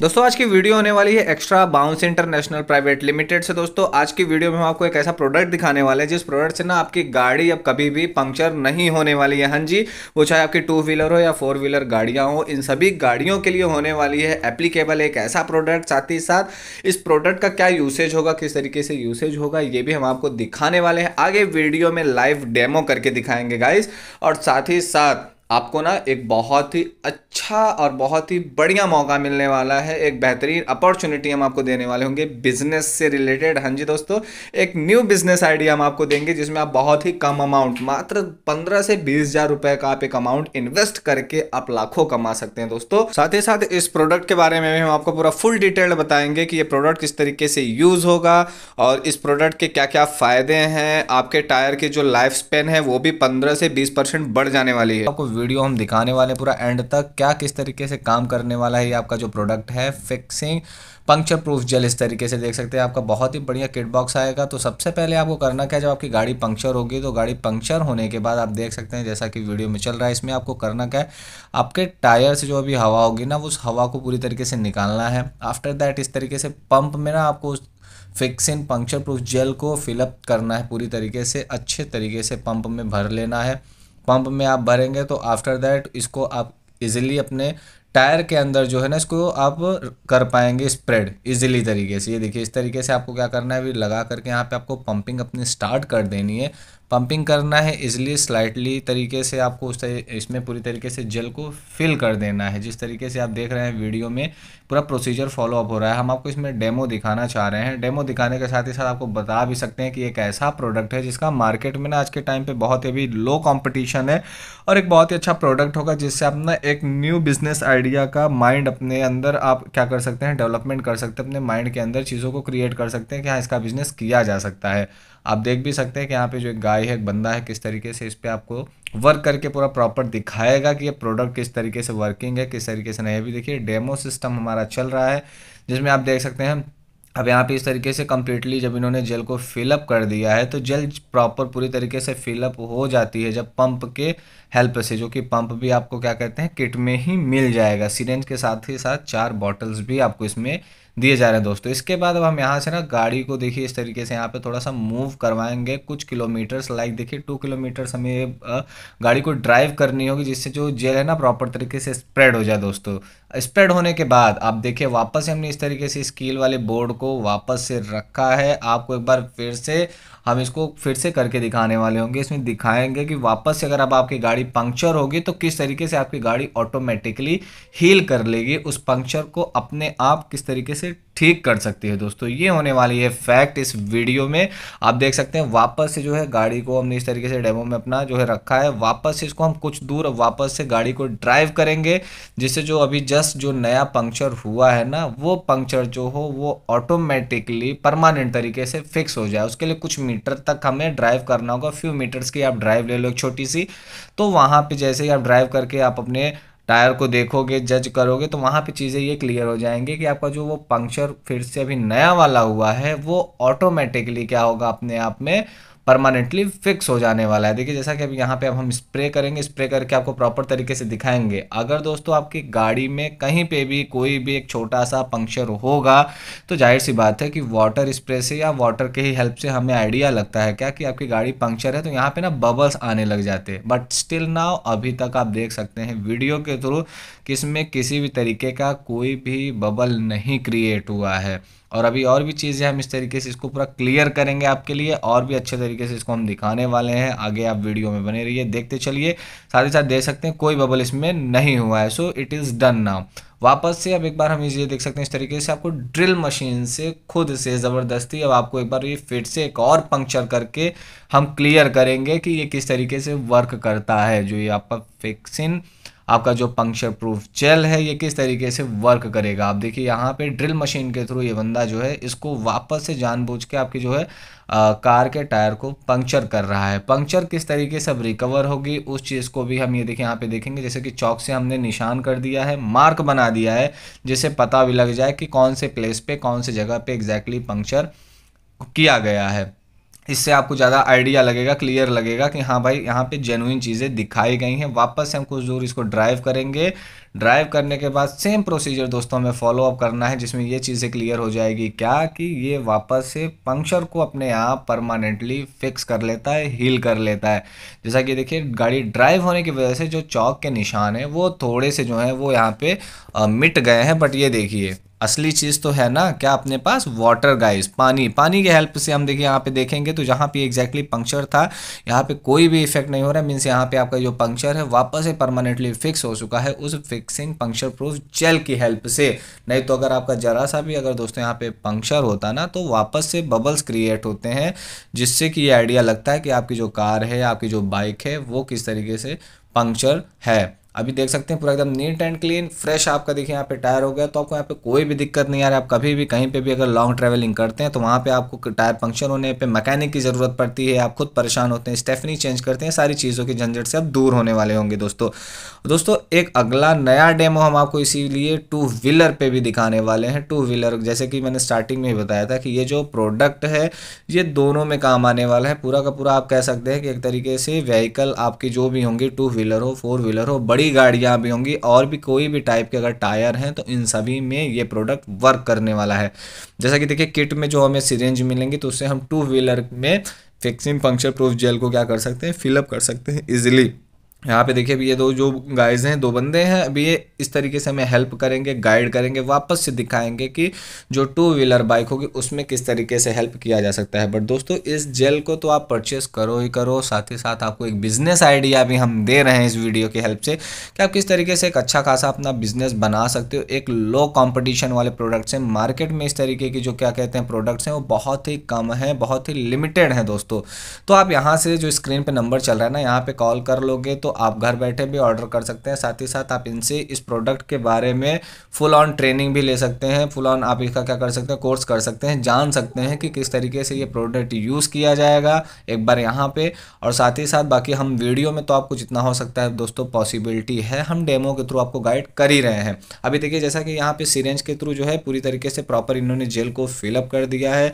दोस्तों आज की वीडियो होने वाली है extra bounce international private limited से दोस्तों आज की वीडियो में हम आपको एक ऐसा प्रोडक्ट दिखाने वाले हैं जिस प्रोडक्ट से ना आपकी गाड़ी अब कभी भी पंक्चर नहीं होने वाली है हाँ जी वो चाहे आपकी टू व्हीलर हो या फोर व्हीलर गाड़ियाँ हो इन सभी गाड़ियों के लिए होने वाली है एप्लीकेबल एक ऐसा प्रोडक्ट साथ ही साथ इस प्रोडक्ट का क्या यूसेज होगा किस तरीके से यूसेज होगा ये भी हम आपको दिखाने वाले हैं आगे वीडियो में लाइव डेमो करके दिखाएंगे गाइज और साथ ही साथ आपको ना एक बहुत ही अच्छा और बहुत ही बढ़िया मौका मिलने वाला है एक बेहतरीन अपॉर्चुनिटी हम आपको देने वाले होंगे बिजनेस से रिलेटेड हाँ जी दोस्तों एक न्यू बिजनेस आइडिया हम आपको देंगे जिसमें आप बहुत ही कम अमाउंट मात्र पंद्रह से बीस हजार रुपए का आप एक अमाउंट इन्वेस्ट करके आप लाखों कमा सकते हैं दोस्तों साथ ही साथ इस प्रोडक्ट के बारे में भी हम आपको पूरा फुल डिटेल बताएंगे कि ये प्रोडक्ट किस तरीके से यूज होगा और इस प्रोडक्ट के क्या क्या फायदे हैं आपके टायर की जो लाइफ स्पेन है वो भी पंद्रह से बीस परसेंट बढ़ जाने वाली है आपको वीडियो हम दिखाने वाले पूरा एंड तक क्या किस तरीके से काम करने वाला है ये आपका जो प्रोडक्ट है फिक्सिंग पंक्चर प्रूफ जेल इस तरीके से देख सकते हैं आपका बहुत ही बढ़िया किट बॉक्स आएगा तो सबसे पहले आपको करना क्या है जब आपकी गाड़ी पंक्चर होगी तो गाड़ी पंक्चर होने के बाद आप देख सकते हैं जैसा कि वीडियो में चल रहा है इसमें आपको करना क्या है आपके टायर से जो अभी हवा होगी ना उस हवा को पूरी तरीके से निकालना है आफ्टर दैट इस तरीके से पंप में ना आपको उस fix in puncture proof gel को फिलअप करना है पूरी तरीके से अच्छे तरीके से पंप में भर लेना है पंप में आप भरेंगे तो आफ्टर दैट इसको आप इजीली अपने टायर के अंदर जो है ना इसको आप कर पाएंगे स्प्रेड इजीली तरीके से ये देखिए इस तरीके से आपको क्या करना है अभी लगा करके यहाँ पे आपको पंपिंग अपनी स्टार्ट कर देनी है पंपिंग करना है इजीली स्लाइटली तरीके से आपको उस इसमें पूरी तरीके से जेल को फिल कर देना है जिस तरीके से आप देख रहे हैं वीडियो में पूरा प्रोसीजर फॉलोअप हो रहा है हम आपको इसमें डेमो दिखाना चाह रहे हैं डेमो दिखाने के साथ ही साथ आपको बता भी सकते हैं कि एक ऐसा प्रोडक्ट है जिसका मार्केट में ना आज के टाइम पर बहुत ही अभी लो कॉम्पिटिशन है और एक बहुत ही अच्छा प्रोडक्ट होगा जिससे आप ना एक न्यू बिजनेस आइडिया का माइंड अपने अंदर आप क्या कर सकते हैं डेवलपमेंट कर सकते हैं अपने माइंड के अंदर चीज़ों को क्रिएट कर सकते हैं कि हाँ इसका बिजनेस किया जा सकता है आप देख भी सकते हैं कि यहाँ पे जो एक गाय है एक बंदा है किस तरीके से इस पर आपको वर्क करके पूरा प्रॉपर दिखाएगा कि ये प्रोडक्ट किस तरीके से वर्किंग है किस तरीके से नहीं भी देखिए डेमो सिस्टम हमारा चल रहा है जिसमें आप देख सकते हैं अब यहाँ पे इस तरीके से कम्प्लीटली जब इन्होंने जेल को फिलअप कर दिया है तो जेल प्रॉपर पूरी तरीके से फिलअप हो जाती है जब पंप के हेल्प से जो कि पंप भी आपको क्या कहते हैं किट में ही मिल जाएगा सीरेंज के साथ ही साथ चार बॉटल्स भी आपको इसमें दिए जा रहे हैं दोस्तों इसके बाद अब हम यहाँ से ना गाड़ी को देखिए इस तरीके से यहाँ पे थोड़ा सा मूव करवाएंगे कुछ किलोमीटर्स लाइक देखिए टू किलोमीटर्स हमें गाड़ी को ड्राइव करनी होगी जिससे जो जेल है ना प्रॉपर तरीके से स्प्रेड हो जाए दोस्तों स्प्रेड होने के बाद आप देखिए वापस हमने इस तरीके से स्कील वाले बोर्ड को वापस से रखा है आपको एक बार फिर से हम इसको फिर से करके दिखाने वाले होंगे इसमें दिखाएंगे कि वापस से अगर अब आपकी गाड़ी पंक्चर होगी तो किस तरीके से आपकी गाड़ी ऑटोमेटिकली हील कर लेगी उस पंक्चर को अपने आप किस तरीके से से ठीक कर सकती है दोस्तों ये होने वाली है फैक्ट इस वीडियो में आप देख सकते हैं वापस से जो है गाड़ी को हमने इस तरीके से डेमो में अपना जो है रखा है वापस से इसको हम कुछ दूर वापस से गाड़ी को ड्राइव करेंगे जिससे जो अभी जस्ट जो नया पंक्चर हुआ है ना वो पंक्चर जो हो वो ऑटोमेटिकली परमानेंट तरीके से फिक्स हो जाए उसके लिए कुछ मीटर तक हमें ड्राइव करना होगा फ्यू मीटर्स की आप ड्राइव ले लो छोटी सी तो वहाँ पर जैसे ही आप ड्राइव करके आप अपने टायर को देखोगे जज करोगे तो वहाँ पे चीज़ें ये क्लियर हो जाएंगे कि आपका जो वो पंक्चर फिर से अभी नया वाला हुआ है वो ऑटोमेटिकली क्या होगा अपने आप में परमानेंटली फिक्स हो जाने वाला है देखिए जैसा कि अब यहाँ पे अब हम स्प्रे करेंगे स्प्रे करके आपको प्रॉपर तरीके से दिखाएंगे अगर दोस्तों आपकी गाड़ी में कहीं पे भी कोई भी एक छोटा सा पंक्चर होगा तो जाहिर सी बात है कि वाटर स्प्रे से या वाटर के ही हेल्प से हमें आइडिया लगता है क्या कि आपकी गाड़ी पंक्चर है तो यहाँ पर ना बबल्स आने लग जाते हैं बट स्टिल नाउ अभी तक आप देख सकते हैं वीडियो के थ्रू कि इसमें किसी भी तरीके का कोई भी बबल नहीं क्रिएट हुआ है और अभी और भी चीज़ें हम इस तरीके से इसको पूरा क्लियर करेंगे आपके लिए और भी अच्छे तरीके से इसको हम दिखाने वाले हैं आगे आप वीडियो में बने रहिए देखते चलिए साथ ही साथ देख सकते हैं कोई बबल इसमें नहीं हुआ है so it is done now वापस से अब एक बार हम ये देख सकते हैं इस तरीके से आपको ड्रिल मशीन से खुद से ज़बरदस्ती अब आपको एक बार ये फिर से एक और पंक्चर करके हम क्लियर करेंगे कि ये किस तरीके से वर्क करता है जो ये आपका फिक्सिंग आपका जो पंक्चर प्रूफ जेल है ये किस तरीके से वर्क करेगा आप देखिए यहाँ पे ड्रिल मशीन के थ्रू ये बंदा जो है इसको वापस से जानबूझ के आपकी जो है आ, कार के टायर को पंक्चर कर रहा है पंक्चर किस तरीके से अब रिकवर होगी उस चीज़ को भी हम ये देखिए यहाँ पे देखेंगे जैसे कि चौक से हमने निशान कर दिया है मार्क बना दिया है जिससे पता भी लग जाए कि कौन से प्लेस पे कौन से जगह पे एग्जैक्टली पंक्चर किया गया है इससे आपको ज़्यादा आइडिया लगेगा क्लियर लगेगा कि हाँ भाई यहाँ पे जेनुइन चीज़ें दिखाई गई हैं वापस से हम कुछ दूर इसको ड्राइव करेंगे ड्राइव करने के बाद सेम प्रोसीजर दोस्तों हमें फॉलोअप करना है जिसमें ये चीज़ें क्लियर हो जाएगी क्या कि ये वापस से पंक्चर को अपने आप परमानेंटली फिक्स कर लेता है हील कर लेता है जैसा कि देखिए गाड़ी ड्राइव होने की वजह से जो चौक के निशान हैं वो थोड़े से जो हैं वो यहाँ पर मिट गए हैं बट ये देखिए असली चीज़ तो है ना क्या अपने पास वाटर गाइस पानी पानी के हेल्प से हम देखिए यहाँ पे देखेंगे तो जहाँ पे एग्जैक्टली पंक्चर था यहाँ पे कोई भी इफेक्ट नहीं हो रहा है मीन्स यहाँ पे आपका जो पंक्चर है वापस से परमानेंटली फिक्स हो चुका है उस फिक्सिंग पंक्चर प्रूफ जेल की हेल्प से नहीं तो अगर आपका ज़रा सा भी अगर दोस्तों यहाँ पे पंक्चर होता ना तो वापस से बबल्स क्रिएट होते हैं जिससे कि ये आइडिया लगता है कि आपकी जो कार है आपकी जो बाइक है वो किस तरीके से पंक्चर है अभी देख सकते हैं पूरा एकदम नीट एंड क्लीन फ्रेश आपका देखिए यहाँ पे टायर हो गया तो आपको यहाँ पे कोई भी दिक्कत नहीं आ रहा है आप कभी भी कहीं पे भी अगर लॉन्ग ट्रैवलिंग करते हैं तो वहाँ पे आपको टायर पंक्चर होने पे मैकेनिक की ज़रूरत पड़ती है आप खुद परेशान होते हैं स्टेफनी चेंज करते हैं सारी चीज़ों के झंझट से आप दूर होने वाले होंगे दोस्तों दोस्तों एक अगला नया डेमो हम आपको इसीलिए टू व्हीलर पर भी दिखाने वाले हैं टू व्हीलर जैसे कि मैंने स्टार्टिंग में ही बताया था कि ये जो प्रोडक्ट है ये दोनों में काम आने वाला है पूरा का पूरा आप कह सकते हैं कि एक तरीके से व्हीकल आपकी जो भी होंगी टू व्हीलर हो फोर व्हीलर हो बड़ी कई गाड़ियाँ भी होंगी और भी कोई भी टाइप के अगर टायर हैं तो इन सभी में ये प्रोडक्ट वर्क करने वाला है जैसा कि देखिए किट में जो हमें सीरेंज मिलेंगी तो उससे हम टू व्हीलर में फिक्सिंग पंक्चर प्रूफ जेल को क्या कर सकते हैं फिलअप कर सकते हैं ईजिली यहाँ पे देखिए अभी ये दो जो गाइज हैं दो बंदे हैं अभी ये इस तरीके से हमें हेल्प करेंगे गाइड करेंगे वापस से दिखाएंगे कि जो टू व्हीलर बाइक होगी उसमें किस तरीके से हेल्प किया जा सकता है बट दोस्तों इस जेल को तो आप परचेस करो ही करो साथ ही साथ आपको एक बिज़नेस आइडिया भी हम दे रहे हैं इस वीडियो की हेल्प से कि आप किस तरीके से एक अच्छा खासा अपना बिजनेस बना सकते हो एक लो कॉम्पिटिशन वाले प्रोडक्ट्स हैं मार्केट में इस तरीके की जो क्या कहते हैं प्रोडक्ट्स हैं वो बहुत ही कम हैं बहुत ही लिमिटेड हैं दोस्तों तो आप यहाँ से जो स्क्रीन पर नंबर चल रहा है ना यहाँ पर कॉल कर लोगे तो तो आप घर बैठे भी ऑर्डर कर सकते हैं साथ ही साथ आप इनसे इस प्रोडक्ट के बारे में फुल ऑन ट्रेनिंग भी ले सकते हैं फुल ऑन आप इसका क्या कर सकते हैं कोर्स कर सकते हैं जान सकते हैं कि किस तरीके से ये प्रोडक्ट यूज़ किया जाएगा एक बार यहाँ पर और साथ ही साथ बाकी हम वीडियो में तो आपको जितना हो सकता है दोस्तों पॉसिबिलिटी है हम डेमो के थ्रू आपको गाइड कर ही रहे हैं अभी देखिए जैसा कि यहाँ पे सीरेंज के थ्रू जो है पूरी तरीके से प्रॉपर इन्होंने जेल को फिलअप कर दिया है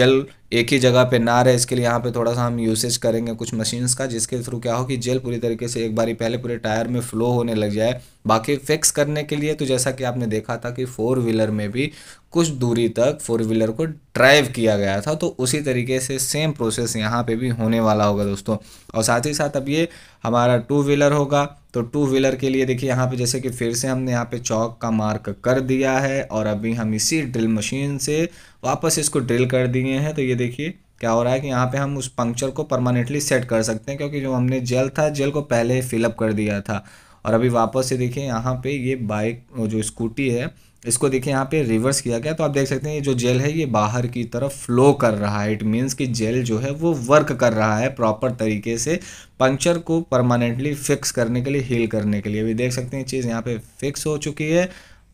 जेल एक ही जगह पे ना रहे इसके लिए यहाँ पे थोड़ा सा हम यूसेज करेंगे कुछ मशीन्स का जिसके थ्रू क्या हो कि जेल पूरी तरीके से एक बारी पहले पूरे टायर में फ्लो होने लग जाए बाकी फिक्स करने के लिए तो जैसा कि आपने देखा था कि फोर व्हीलर में भी कुछ दूरी तक फोर व्हीलर को ड्राइव किया गया था तो उसी तरीके से सेम प्रोसेस यहाँ पे भी होने वाला होगा दोस्तों और साथ ही साथ अब ये हमारा टू व्हीलर होगा तो टू व्हीलर के लिए देखिए यहाँ पे जैसे कि फिर से हमने यहाँ पे चौक का मार्क कर दिया है और अभी हम इसी ड्रिल मशीन से वापस इसको ड्रिल कर दिए हैं तो ये देखिए क्या हो रहा है कि यहाँ पे हम उस पंक्चर को परमानेंटली सेट कर सकते हैं क्योंकि जो हमने जेल था जेल को पहले ही फिलअप कर दिया था और अभी वापस से देखिए यहाँ पे ये बाइक जो स्कूटी है इसको देखिए यहाँ पे रिवर्स किया गया तो आप देख सकते हैं ये जो जेल है ये बाहर की तरफ फ्लो कर रहा है इट मीन्स कि जेल जो है वो वर्क कर रहा है प्रॉपर तरीके से पंक्चर को परमानेंटली फिक्स करने के लिए हील करने के लिए अभी देख सकते हैं चीज़ यहाँ पे फिक्स हो चुकी है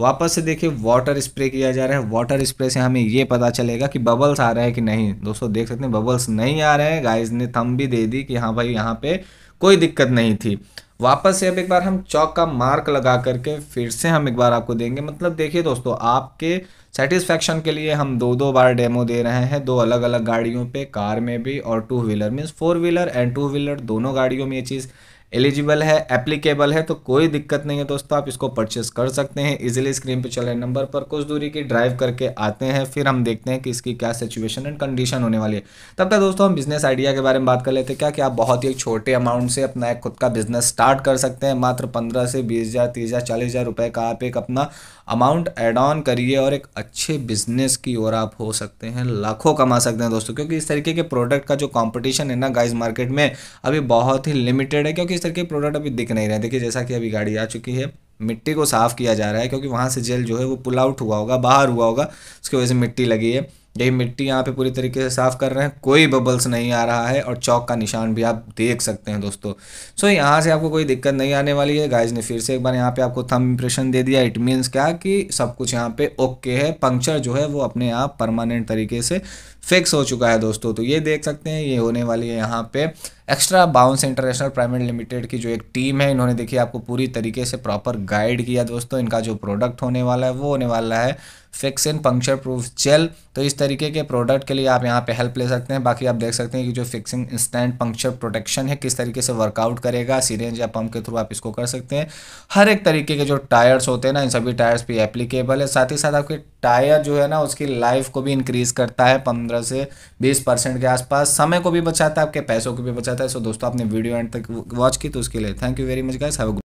वापस से देखिए वाटर स्प्रे किया जा रहा है वाटर स्प्रे से हमें ये पता चलेगा कि बबल्स आ रहे हैं कि नहीं दोस्तों देख सकते हैं बबल्स नहीं आ रहे हैं गाइज ने थम भी दे दी कि हाँ भाई यहाँ पे कोई दिक्कत नहीं थी वापस से अब एक बार हम चौक का मार्क लगा करके फिर से हम एक बार आपको देंगे मतलब देखिए दोस्तों आपके सेटिस्फैक्शन के लिए हम दो दो बार डेमो दे रहे हैं दो अलग अलग गाड़ियों पे कार में भी और two wheeler means four wheeler and two wheeler दोनों गाड़ियों में ये चीज़ एलिजिबल है एप्लीकेबल है तो कोई दिक्कत नहीं है दोस्तों आप इसको परचेस कर सकते हैं इजीली स्क्रीन पे चल रहे नंबर पर कुछ दूरी की ड्राइव करके आते हैं फिर हम देखते हैं कि इसकी क्या सिचुएशन एंड कंडीशन होने वाली है तब तक दोस्तों हम बिजनेस आइडिया के बारे में बात कर लेते हैं क्या कि आप बहुत ही छोटे अमाउंट से अपना एक खुद का बिजनेस स्टार्ट कर सकते हैं मात्र पंद्रह से बीस हज़ार तीस हज़ार चालीस हज़ार रुपये का आप एक अपना अमाउंट एड ऑन करिए और एक अच्छे बिजनेस की ओर आप हो सकते हैं लाखों कमा सकते हैं दोस्तों क्योंकि इस तरीके के प्रोडक्ट का जो कंपटीशन है ना गाइस मार्केट में अभी बहुत ही लिमिटेड है क्योंकि इस तरीके के प्रोडक्ट अभी दिख नहीं रहे देखिए जैसा कि अभी गाड़ी आ चुकी है मिट्टी को साफ़ किया जा रहा है क्योंकि वहाँ से जेल जो है वो पुल आउट हुआ होगा बाहर हुआ होगा उसकी वजह से मिट्टी लगी है यही मिट्टी यहाँ पे पूरी तरीके से साफ़ कर रहे हैं कोई बबल्स नहीं आ रहा है और चौक का निशान भी आप देख सकते हैं दोस्तों सो so, यहाँ से आपको कोई दिक्कत नहीं आने वाली है गाइज ने फिर से एक बार यहाँ पे आपको थम इंप्रेशन दे दिया इट मीन्स क्या कि सब कुछ यहाँ पे ओके है पंक्चर जो है वो अपने आप परमानेंट तरीके से फिक्स हो चुका है दोस्तों तो ये देख सकते हैं ये होने वाली है यहाँ पे extra bounce international private limited की जो एक टीम है इन्होंने देखिए आपको पूरी तरीके से प्रॉपर गाइड किया दोस्तों इनका जो प्रोडक्ट होने वाला है वो होने वाला है fix in puncture proof gel तो इस तरीके के प्रोडक्ट के लिए आप यहाँ पे हेल्प ले सकते हैं बाकी आप देख सकते हैं कि जो फिक्सिंग इंस्टेंट पंक्चर प्रोटेक्शन है किस तरीके से वर्कआउट करेगा सीरेंज या पंप के थ्रू आप इसको कर सकते हैं हर एक तरीके के जो टायर्स होते हैं ना इन सभी टायर्स पे एप्लीकेबल है साथ ही साथ आपके टायर जो है ना उसकी लाइफ को भी इंक्रीज़ करता है पंद्रह से बीस परसेंट के आसपास समय को भी बचाता है आपके पैसों को भी बचाता है सो दोस्तों आपने वीडियो एंड तक वॉच की तो उसके लिए thank you very much guys have